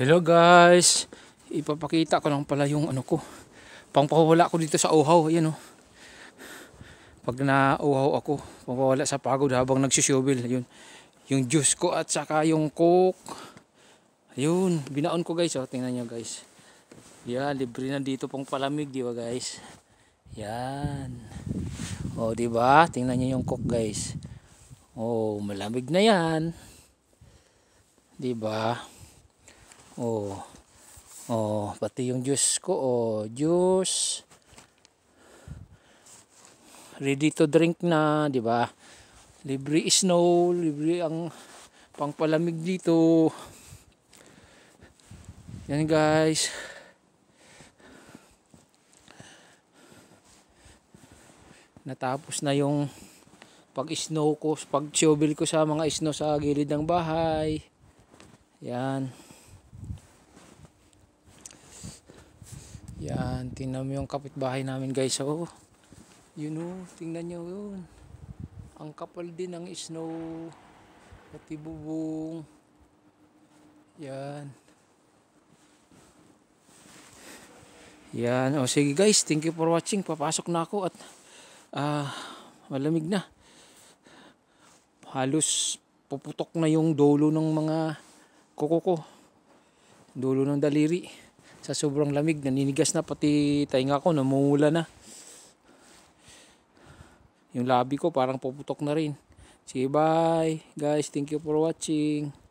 Hello guys. Ipapakita ko lang pala yung ano ko. Pangpawala ko dito sa uhaw. Ayan Oh. Pag na-uhaw ako, pangpawala sa pagod habang nagsusubil. ayun. Yung juice ko at saka yung coke. Ayun. Binaon ko guys. Oh. Tingnan niyo guys. Yan. Libre na dito pang palamig. Di ba guys? Yan. oh, di ba? Tingnan niyo yung coke guys. Oh, malamig na yan. 'Di ba? oh oh pati yung juice ko oh juice ready to drink na di ba libre snow libre ang pangpalamig dito yan guys natapos na yung pag snow ko pag shovel ko sa mga snow sa gilid ng bahay yan Yan, tingnan mo yung kapitbahay namin guys. So, oh. yun o, oh, tingnan nyo yun. Ang kapal din ng snow. Pati bubong. Yan. Yan, o oh, sige guys, thank you for watching. Papasok na ako at uh, malamig na. Halos puputok na yung dolo ng mga kuko ko. Dulo ng daliri sa sobrang lamig naninigas na pati tainga ko namumula na yung labi ko parang puputok na rin sige bye guys thank you for watching